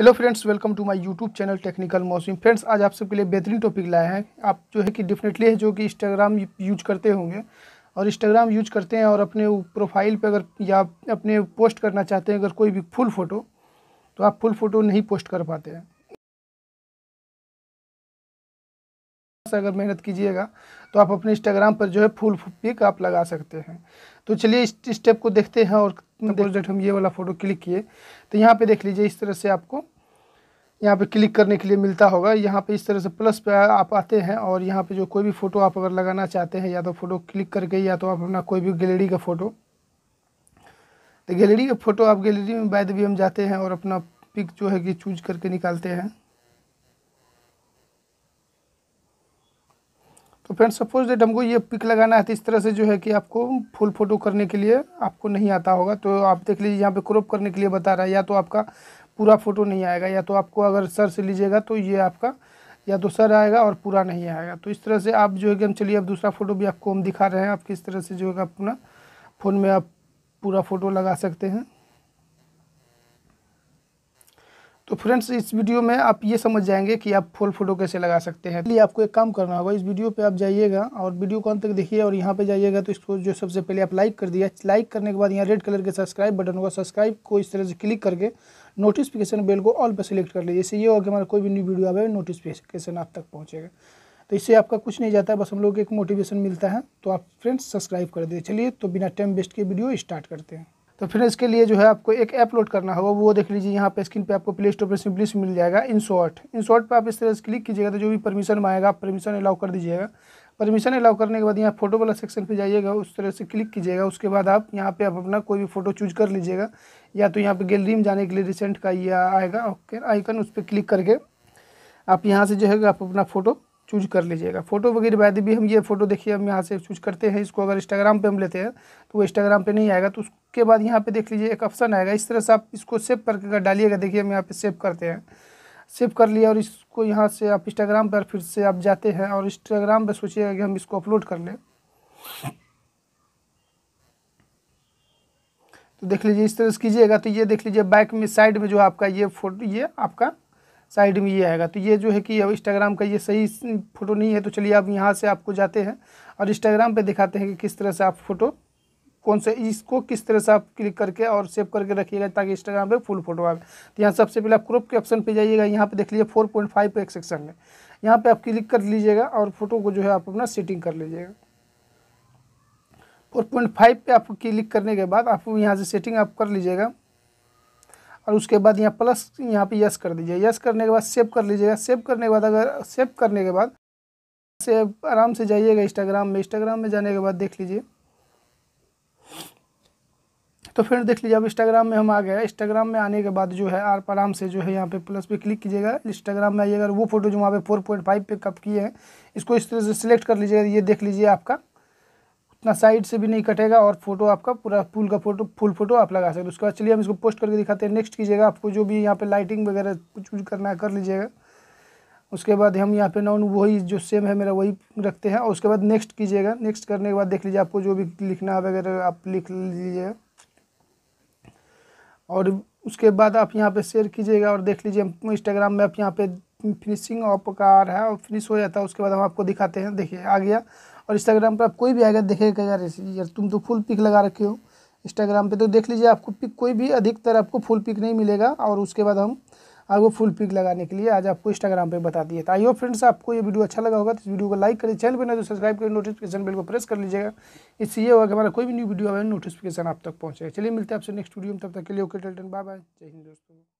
hello friends welcome to my YouTube channel technical Mausam friends आज आप सबके लिए बेहतरीन टॉपिक लाए हैं आप जो है कि डेफिनेटली है जो कि इंस्टाग्राम यूज करते होंगे और इंस्टाग्राम यूज करते हैं और अपने प्रोफाइल पे अगर या अपने पोस्ट करना चाहते हैं अगर कोई भी फुल फ़ोटो तो आप फुल फ़ोटो नहीं पोस्ट कर पाते हैं से अगर मेहनत कीजिएगा तो आप अपने इंस्टाग्राम पर जो है फूल पिक आप लगा सकते हैं तो चलिए इस स्टेप को देखते हैं और प्रोजेक्ट तो हम ये वाला फ़ोटो क्लिक किए तो यहाँ पे देख लीजिए इस तरह से आपको यहाँ पे क्लिक करने के लिए मिलता होगा यहाँ पे इस तरह से प्लस पे आप आते हैं और यहाँ पे जो कोई भी फ़ोटो आप अगर लगाना चाहते हैं या तो फ़ोटो क्लिक करके या तो आप अपना कोई भी गैलरी का फ़ोटो तो गैलरी का फ़ोटो आप गैलरी में बैद भी हम जाते हैं और अपना पिक जो है कि चूज करके निकालते हैं तो फ्रेंड सपोज दैट हमको ये पिक लगाना है तो इस तरह से जो है कि आपको फुल फोटो करने के लिए आपको नहीं आता होगा तो आप देख लीजिए यहाँ पे क्रॉप करने के लिए बता रहा है या तो आपका पूरा फोटो नहीं आएगा या तो आपको अगर सर से लीजिएगा तो ये आपका या तो सर आएगा और पूरा नहीं आएगा तो इस तरह से आप जो है कि हम चलिए अब दूसरा फ़ोटो भी आपको हम दिखा रहे हैं आप किस तरह से जो है अपना फ़ोन में आप पूरा फ़ोटो लगा सकते हैं तो फ्रेंड्स इस वीडियो में आप ये समझ जाएंगे कि आप फुल फोटो कैसे लगा सकते हैं इसलिए आपको एक काम करना होगा इस वीडियो पे आप जाइएगा और वीडियो को अंत तक देखिए और यहाँ पे जाइएगा तो इसको जो सबसे पहले आप लाइक कर दिया लाइक करने के बाद यहाँ रेड कलर के सब्सक्राइब बटन होगा सब्सक्राइब को इस तरह से क्लिक करके नोटिफिकेशन बेल को ऑल पर सिलेक्ट कर लीजिए इससे ये होगा कि हमारा कोई भी न्यू वीडियो आए नोटिफिकेशन आप तक पहुँचेगा तो इससे आपका कुछ नहीं जाता है बस हम लोग को एक मोटिवेशन मिलता है तो आप फ्रेंड्स सब्सक्राइब कर दीजिए चलिए तो बिना टाइम वेस्ट के वीडियो स्टार्ट करते हैं तो फिर इसके लिए जो है आपको एक ऐप लोड करना होगा वो देख लीजिए यहाँ पे स्क्रीन पे आपको प्ले स्टोर पर सिंपली मिल जाएगा इन शॉर्ट इन शॉर्ट पर आप इस तरह से क्लिक कीजिएगा तो जो भी परमिशन मांगेगा आप परमिशन अलाउ कर दीजिएगा परमिशन अलाउ करने के बाद यहाँ फोटो वाला सेक्शन पे जाइएगा उस तरह से क्लिक कीजिएगा उसके बाद आप यहाँ पे आप अपना कोई भी फोटो चूज कर लीजिएगा या तो यहाँ पे गैलरी में जाने के लिए रिसेंट का ये आएगा ओके आइकन उस पर क्लिक करके आप यहाँ से जो है आप अपना फ़ोटो चूज कर लीजिएगा फोटो वगैरह बाद भी हम ये फोटो देखिए हम यहाँ से चूज करते हैं इसको अगर इंस्टाग्राम पे हम लेते हैं तो वो इंस्टाग्राम पे नहीं आएगा तो उसके बाद यहाँ पे देख लीजिए एक ऑप्शन आएगा इस तरह से आप इसको सेव करके डालिएगा देखिए हम यहाँ पे सेव करते हैं सेव कर लिया और इसको यहाँ से आप इंस्टाग्राम पर फिर से आप जाते हैं और इंस्टाग्राम पर सोचिएगा कि हम इसको अपलोड कर लें तो देख लीजिए इस तरह से कीजिएगा तो ये देख लीजिए बैक में साइड में जो आपका ये फोटो ये आपका साइड में ये आएगा तो ये जो है कि अब इंस्टाग्राम का ये सही फ़ोटो नहीं है तो चलिए अब यहाँ से आपको जाते हैं और इंस्टाग्राम पे दिखाते हैं कि किस तरह से आप फ़ोटो कौन से इसको किस तरह से आप क्लिक करके और सेव करके रखिएगा ताकि इंस्टाग्राम पे फुल फोटो आए तो यहाँ सबसे पहले आप क्रॉप के ऑप्शन पे जाइएगा यहाँ पे देख लीजिए फोर पॉइंट फाइव पे एक सेक्शन में यहाँ पे आप क्लिक कर लीजिएगा और फोटो को जो है आप अपना सेटिंग कर लीजिएगा फोर पॉइंट फाइव पर आप क्लिक करने के बाद आप यहाँ से सेटिंग आप कर लीजिएगा और उसके बाद यहाँ प्लस यहाँ पे यस कर दीजिए यस करने के बाद सेव कर लीजिएगा सेव करने के बाद अगर सेव करने के बाद से आराम से जाइएगा इंस्टाग्राम में इंस्टाग्राम में जाने के बाद देख लीजिए तो फिर देख लीजिए अब इंस्टाग्राम में हम आ गए इंस्टाग्राम में आने के बाद जो है आप आराम से जो है यहाँ पे प्लस पे क्लिक कीजिएगा इंस्टाग्राम में आइएगा वो फोटो जो वहाँ पे फोर पॉइंट फाइव पे कप किए हैं इसको इस तरह से सिलेक्ट कर लीजिएगा ये देख लीजिए आपका इतना साइड से भी नहीं कटेगा और फोटो आपका पूरा फूल का फोटो फुल फोटो आप लगा सकते हैं उसके बाद चलिए हम इसको पोस्ट करके दिखाते हैं नेक्स्ट कीजिएगा आपको जो भी यहाँ पर लाइटिंग वगैरह कुछ कुछ करना है कर लीजिएगा उसके बाद हम यहाँ पे नॉन वही जो सेम है मेरा वही रखते हैं और उसके बाद नेक्स्ट कीजिएगा नेक्स्ट करने के बाद देख लीजिए आपको जो भी लिखना है वगैरह आप लिख लीजिएगा और उसके बाद आप यहाँ पे शेयर कीजिएगा और देख लीजिए इंस्टाग्राम में आप यहाँ पे फिनिशिंग ऑफ का आ रहा है और फिनिश हो जाता है उसके बाद हम आपको दिखाते हैं देखिए आ गया और इंस्टाग्राम पर आप कोई भी आएगा देखेगा यार यार तुम तो फुल पिक लगा रखे हो इंस्टाग्राम पे तो देख लीजिए आपको पिक कोई भी अधिकतर आपको फुल पिक नहीं मिलेगा और उसके बाद हम आपको फुल पिक लगाने के लिए आज आपको इंस्टाग्राम पर बता दिए तो आइयो फ्रेंड्स आपको ये वीडियो अच्छा लगा होगा तो इस वीडियो को लाइक करें चैनल पर ना तो सब्सक्राइब करें नोटिफिकेशन बिल को प्रेस कर लीजिएगा इससे ये होगा कि हमारा कोई भी न्यू वीडियो आए नोटिफिकेशन आप तक पहुँचेगा चलिए मिलते हैं आपसे नेक्स्ट वीडियो में तब तक के लिए ओके टेल्टन बाय बाय जय हिंद दोस्तों